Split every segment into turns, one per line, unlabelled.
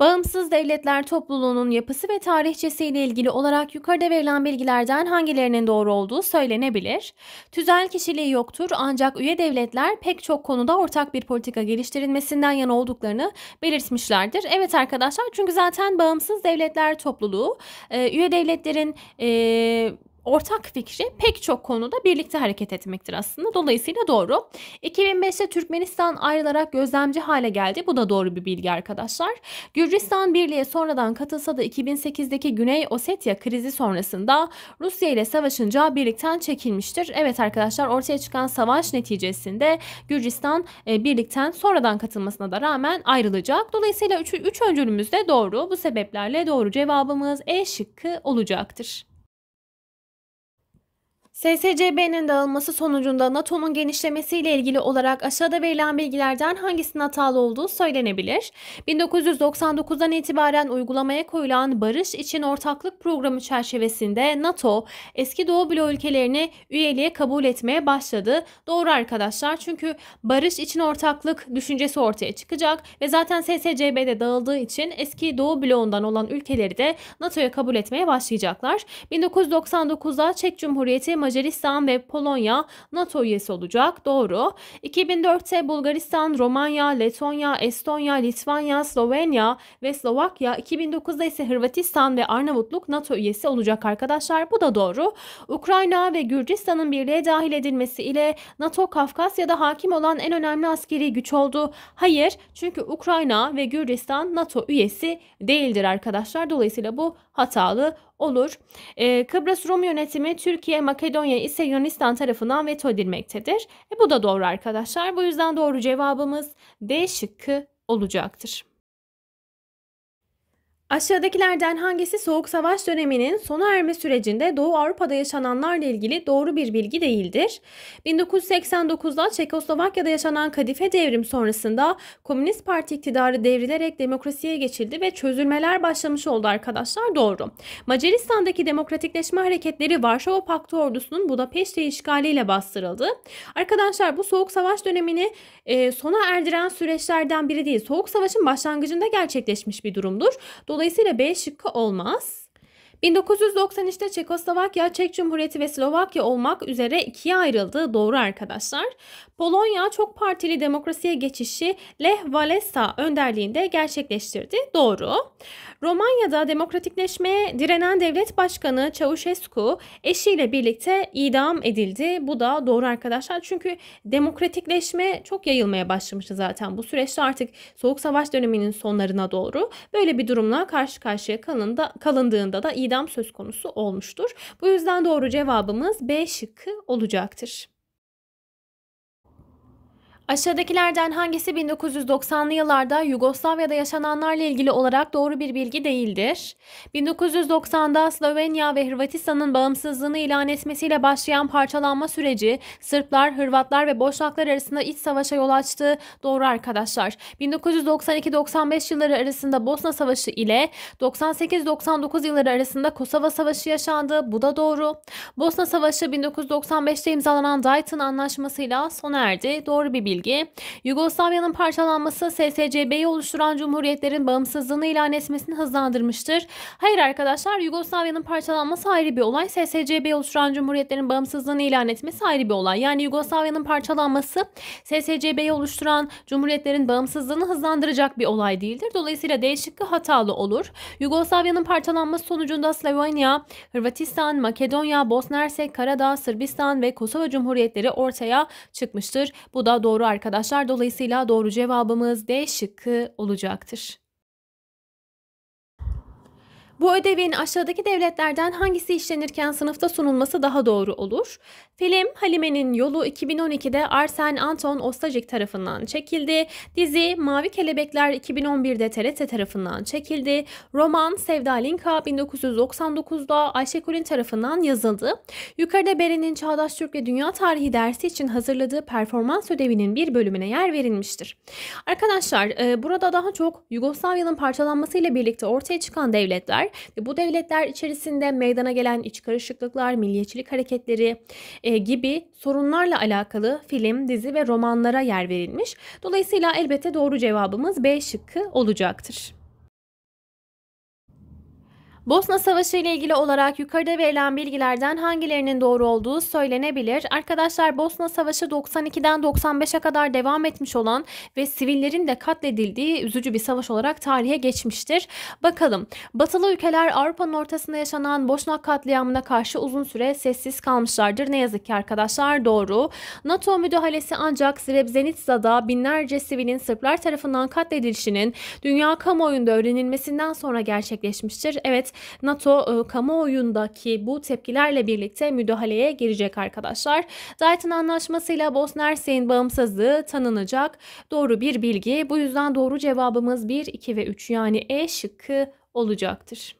Bağımsız Devletler Topluluğu'nun yapısı ve tarihçesiyle ilgili olarak yukarıda verilen bilgilerden hangilerinin doğru olduğu söylenebilir. Tüzel kişiliği yoktur ancak üye devletler pek çok konuda ortak bir politika geliştirilmesinden yana olduklarını belirtmişlerdir. Evet arkadaşlar çünkü zaten Bağımsız Devletler Topluluğu e, üye devletlerin e, ortak fikri pek çok konuda birlikte hareket etmektir aslında. Dolayısıyla doğru. 2005'te Türkmenistan ayrılarak gözlemci hale geldi. Bu da doğru bir bilgi arkadaşlar. Gürcistan Birliği'ye sonradan katılsa da 2008'deki Güney Osetya krizi sonrasında Rusya ile savaşınca birlikten çekilmiştir. Evet arkadaşlar ortaya çıkan savaş neticesinde Gürcistan e, birlikten sonradan katılmasına da rağmen ayrılacak. Dolayısıyla 3. öncülümüz de doğru. Bu sebeplerle doğru cevabımız E şıkkı olacaktır. SSCB'nin dağılması sonucunda NATO'nun genişlemesiyle ilgili olarak aşağıda verilen bilgilerden hangisinin hatalı olduğu söylenebilir. 1999'dan itibaren uygulamaya koyulan Barış için Ortaklık Programı çerçevesinde NATO eski Doğu bloğu ülkelerini üyeliğe kabul etmeye başladı. Doğru arkadaşlar çünkü barış için ortaklık düşüncesi ortaya çıkacak ve zaten SSCB'de dağıldığı için eski Doğu bloğundan olan ülkeleri de NATO'ya kabul etmeye başlayacaklar. 1999'da Çek Cumhuriyeti Macaristan ve Polonya NATO üyesi olacak. Doğru. 2004'te Bulgaristan, Romanya, Letonya, Estonya, Litvanya, Slovenya ve Slovakya, 2009'da ise Hırvatistan ve Arnavutluk NATO üyesi olacak arkadaşlar. Bu da doğru. Ukrayna ve Gürcistan'ın birliğe dahil edilmesi ile NATO Kafkasya'da hakim olan en önemli askeri güç oldu. Hayır, çünkü Ukrayna ve Gürcistan NATO üyesi değildir arkadaşlar. Dolayısıyla bu hatalı olur. E, Kıbrıs Rum yönetimi Türkiye, Makedonya ise Yunanistan tarafından veto edilmektedir. E, bu da doğru arkadaşlar. Bu yüzden doğru cevabımız D şıkkı olacaktır. Aşağıdakilerden hangisi Soğuk Savaş döneminin sona erme sürecinde Doğu Avrupa'da yaşananlarla ilgili doğru bir bilgi değildir? 1989'da Çekoslovakya'da yaşanan Kadife Devrim sonrasında Komünist Parti iktidarı devrilerek demokrasiye geçildi ve çözülmeler başlamış oldu arkadaşlar doğru. Macaristan'daki demokratikleşme hareketleri Varşova Paktı ordusunun Budapeşte işgaliyle bastırıldı. Arkadaşlar bu Soğuk Savaş dönemini e, sona erdiren süreçlerden biri değil. Soğuk Savaş'ın başlangıcında gerçekleşmiş bir durumdur. Dolayısıyla Dolayısıyla B şıkkı olmaz. 1993'te Çekoslovakya, Çek Cumhuriyeti ve Slovakya olmak üzere ikiye ayrıldı. Doğru arkadaşlar. Polonya çok partili demokrasiye geçişi Lech Walesa önderliğinde gerçekleştirdi. Doğru. Romanya'da demokratikleşmeye direnen devlet başkanı Çavuşescu eşiyle birlikte idam edildi. Bu da doğru arkadaşlar. Çünkü demokratikleşme çok yayılmaya başlamıştı zaten. Bu süreçte artık Soğuk Savaş döneminin sonlarına doğru böyle bir durumla karşı karşıya kalında, kalındığında da idam idam söz konusu olmuştur. Bu yüzden doğru cevabımız B şıkkı olacaktır. Aşağıdakilerden hangisi 1990'lı yıllarda Yugoslavya'da yaşananlarla ilgili olarak doğru bir bilgi değildir? 1990'da Slovenya ve Hırvatistan'ın bağımsızlığını ilan etmesiyle başlayan parçalanma süreci Sırplar, Hırvatlar ve Boşnaklar arasında iç savaşa yol açtı. Doğru arkadaşlar. 1992-95 yılları arasında Bosna Savaşı ile 98-99 yılları arasında Kosova Savaşı yaşandı. Bu da doğru. Bosna Savaşı 1995'te imzalanan Dayton Anlaşması'yla sona erdi. Doğru bir bilgi bilgi. Yugoslavya'nın parçalanması SSCB'yi oluşturan cumhuriyetlerin bağımsızlığını ilan etmesini hızlandırmıştır. Hayır arkadaşlar Yugoslavya'nın parçalanması ayrı bir olay. SSCB'yi oluşturan cumhuriyetlerin bağımsızlığını ilan etmesi ayrı bir olay. Yani Yugoslavya'nın parçalanması SSCB'yi oluşturan cumhuriyetlerin bağımsızlığını hızlandıracak bir olay değildir. Dolayısıyla D hatalı olur. Yugoslavya'nın parçalanması sonucunda Slovenya, Hırvatistan, Makedonya, Bosna Hersek, Karadağ, Sırbistan ve Kosova Cumhuriyetleri ortaya çıkmıştır. Bu da doğru arkadaşlar. Dolayısıyla doğru cevabımız D şıkkı olacaktır. Bu ödevin aşağıdaki devletlerden hangisi işlenirken sınıfta sunulması daha doğru olur? Film Halime'nin Yolu 2012'de Arsen Anton Ostajik tarafından çekildi. Dizi Mavi Kelebekler 2011'de TRT tarafından çekildi. Roman Sevda Linka 1999'da Ayşe Kulin tarafından yazıldı. Yukarıda Beren'in Çağdaş Türk ve Dünya Tarihi dersi için hazırladığı performans ödevinin bir bölümüne yer verilmiştir. Arkadaşlar e, burada daha çok Yugoslavya'nın parçalanmasıyla birlikte ortaya çıkan devletler devletler. E, bu devletler içerisinde meydana gelen iç karışıklıklar, milliyetçilik hareketleri e, gibi sorunlarla alakalı film, dizi ve romanlara yer verilmiş. Dolayısıyla elbette doğru cevabımız B şıkkı olacaktır. Bosna Savaşı ile ilgili olarak yukarıda verilen bilgilerden hangilerinin doğru olduğu söylenebilir. Arkadaşlar Bosna Savaşı 92'den 95'e kadar devam etmiş olan ve sivillerin de katledildiği üzücü bir savaş olarak tarihe geçmiştir. Bakalım batılı ülkeler Avrupa'nın ortasında yaşanan Boşnak katliamına karşı uzun süre sessiz kalmışlardır. Ne yazık ki arkadaşlar doğru. NATO müdahalesi ancak Srebrenica'da binlerce sivilin Sırplar tarafından katledilişinin dünya kamuoyunda öğrenilmesinden sonra gerçekleşmiştir. Evet NATO e, kamuoyundaki bu tepkilerle birlikte müdahaleye girecek arkadaşlar. Dayton Anlaşması'yla Bosna Hersek'in bağımsızlığı tanınacak. Doğru bir bilgi. Bu yüzden doğru cevabımız 1, 2 ve 3 yani E şıkkı olacaktır.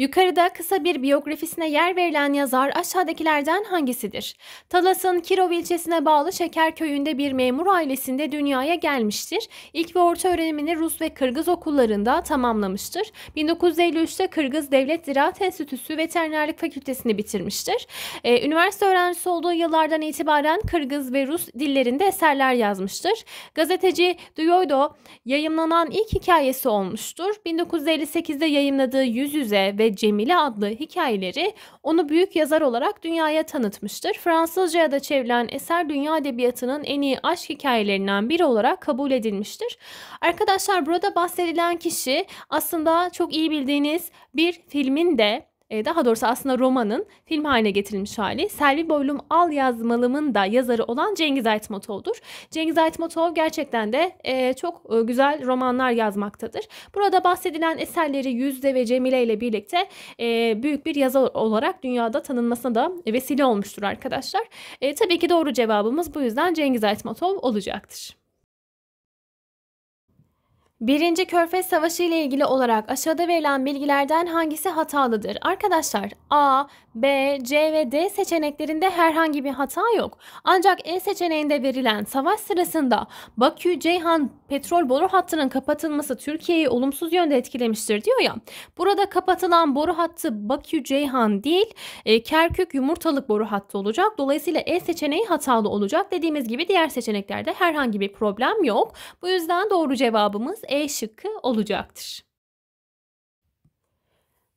Yukarıda kısa bir biyografisine yer verilen yazar aşağıdakilerden hangisidir? Talas'ın Kirov ilçesine bağlı Şeker köyünde bir memur ailesinde dünyaya gelmiştir. İlk ve orta öğrenimini Rus ve Kırgız okullarında tamamlamıştır. 1953'te Kırgız Devlet Ziraat Enstitüsü Veterinerlik Fakültesini bitirmiştir. Ee, üniversite öğrencisi olduğu yıllardan itibaren Kırgız ve Rus dillerinde eserler yazmıştır. Gazeteci Duyoydo yayımlanan ilk hikayesi olmuştur. 1958'de yayımladığı Yüz Yüze ve Cemile adlı hikayeleri onu büyük yazar olarak dünyaya tanıtmıştır. Fransızca'ya da çevrilen eser dünya edebiyatının en iyi aşk hikayelerinden biri olarak kabul edilmiştir. Arkadaşlar burada bahsedilen kişi aslında çok iyi bildiğiniz bir filmin de ee, daha doğrusu aslında romanın film haline getirilmiş hali Selvi Boylum Al Yazmalım'ın da yazarı olan Cengiz Aytmatov'dur. Cengiz Aytmatov gerçekten de e, çok e, güzel romanlar yazmaktadır. Burada bahsedilen eserleri Yüzde ve Cemile ile birlikte e, büyük bir yazar olarak dünyada tanınmasına da vesile olmuştur arkadaşlar. E, tabii ki doğru cevabımız bu yüzden Cengiz Aytmatov olacaktır. 1. Körfez Savaşı ile ilgili olarak aşağıda verilen bilgilerden hangisi hatalıdır? Arkadaşlar A, B, C ve D seçeneklerinde herhangi bir hata yok. Ancak E seçeneğinde verilen savaş sırasında Bakü-Ceyhan petrol boru hattının kapatılması Türkiye'yi olumsuz yönde etkilemiştir diyor ya. Burada kapatılan boru hattı Bakü-Ceyhan değil e, Kerkük-Yumurtalık boru hattı olacak. Dolayısıyla E seçeneği hatalı olacak. Dediğimiz gibi diğer seçeneklerde herhangi bir problem yok. Bu yüzden doğru cevabımız e şıkkı olacaktır.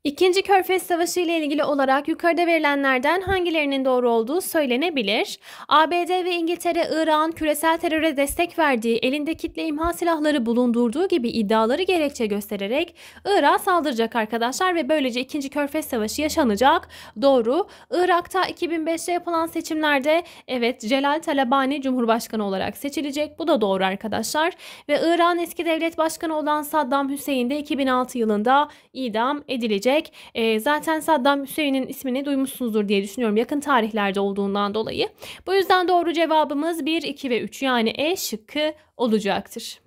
İkinci Körfez Savaşı ile ilgili olarak yukarıda verilenlerden hangilerinin doğru olduğu söylenebilir. ABD ve İngiltere İran küresel teröre destek verdiği, elinde kitle imha silahları bulundurduğu gibi iddiaları gerekçe göstererek Irak'a saldıracak arkadaşlar ve böylece İkinci Körfez Savaşı yaşanacak. Doğru. Irak'ta 2005'te yapılan seçimlerde evet Celal Talabani Cumhurbaşkanı olarak seçilecek. Bu da doğru arkadaşlar. Ve İran eski devlet başkanı olan Saddam Hüseyin de 2006 yılında idam edilecek gelecek. E, zaten Saddam Hüseyin'in ismini duymuşsunuzdur diye düşünüyorum yakın tarihlerde olduğundan dolayı. Bu yüzden doğru cevabımız 1, 2 ve 3 yani E şıkkı olacaktır.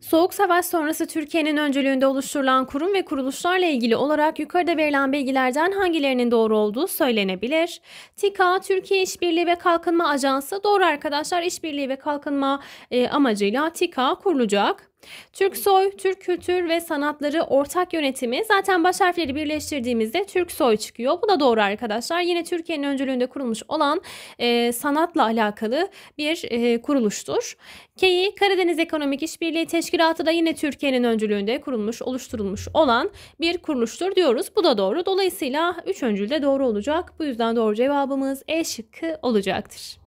Soğuk Savaş sonrası Türkiye'nin öncülüğünde oluşturulan kurum ve kuruluşlarla ilgili olarak yukarıda verilen bilgilerden hangilerinin doğru olduğu söylenebilir. TİKA, Türkiye İşbirliği ve Kalkınma Ajansı doğru arkadaşlar işbirliği ve kalkınma e, amacıyla TİKA kurulacak. Türk soy, Türk kültür ve sanatları ortak yönetimi zaten baş harfleri birleştirdiğimizde Türk soy çıkıyor. Bu da doğru arkadaşlar. Yine Türkiye'nin öncülüğünde kurulmuş olan e, sanatla alakalı bir e, kuruluştur. KEİ Karadeniz Ekonomik İşbirliği Teşkilatı da yine Türkiye'nin öncülüğünde kurulmuş, oluşturulmuş olan bir kuruluştur diyoruz. Bu da doğru. Dolayısıyla üç öncül de doğru olacak. Bu yüzden doğru cevabımız E şıkkı olacaktır.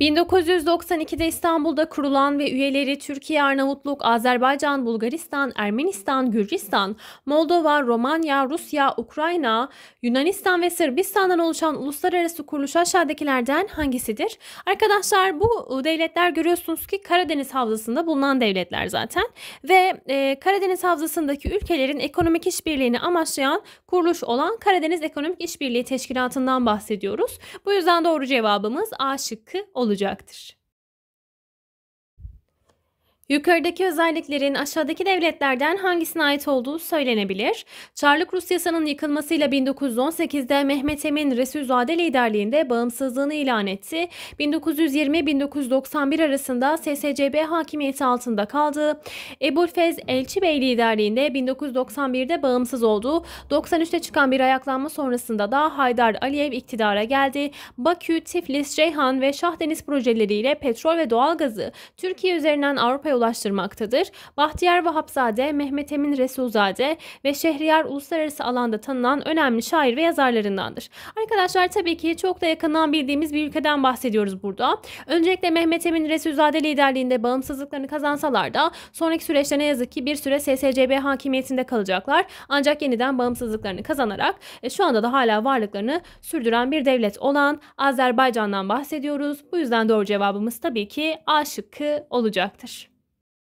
1992'de İstanbul'da kurulan ve üyeleri Türkiye, Arnavutluk, Azerbaycan, Bulgaristan, Ermenistan, Gürcistan, Moldova, Romanya, Rusya, Ukrayna, Yunanistan ve Sırbistan'dan oluşan uluslararası kuruluş aşağıdakilerden hangisidir? Arkadaşlar bu e, devletler görüyorsunuz ki Karadeniz Havzası'nda bulunan devletler zaten ve e, Karadeniz Havzası'ndaki ülkelerin ekonomik işbirliğini amaçlayan kuruluş olan Karadeniz Ekonomik İşbirliği Teşkilatı'ndan bahsediyoruz. Bu yüzden doğru cevabımız A şıkkı olacak olacaktır. Yukarıdaki özelliklerin aşağıdaki devletlerden hangisine ait olduğu söylenebilir. Çarlık Rusyası'nın yıkılmasıyla 1918'de Mehmet Emin Resulzade liderliğinde bağımsızlığını ilan etti. 1920-1991 arasında SSCB hakimiyeti altında kaldı. Ebu'l-Fez Elçi Bey liderliğinde 1991'de bağımsız oldu. 93'te çıkan bir ayaklanma sonrasında da Haydar Aliyev iktidara geldi. Bakü, Tiflis, Ceyhan ve Şah Deniz projeleriyle petrol ve doğalgazı Türkiye üzerinden Avrupa'ya ulaştırmaktadır. Bahtiyar Vahapzade, Mehmet Emin Resulzade ve Şehriyar uluslararası alanda tanınan önemli şair ve yazarlarındandır. Arkadaşlar tabii ki çok da yakından bildiğimiz bir ülkeden bahsediyoruz burada. Öncelikle Mehmet Emin Resulzade liderliğinde bağımsızlıklarını kazansalar da sonraki süreçte ne yazık ki bir süre SSCB hakimiyetinde kalacaklar. Ancak yeniden bağımsızlıklarını kazanarak e, şu anda da hala varlıklarını sürdüren bir devlet olan Azerbaycan'dan bahsediyoruz. Bu yüzden doğru cevabımız tabii ki A şıkkı olacaktır.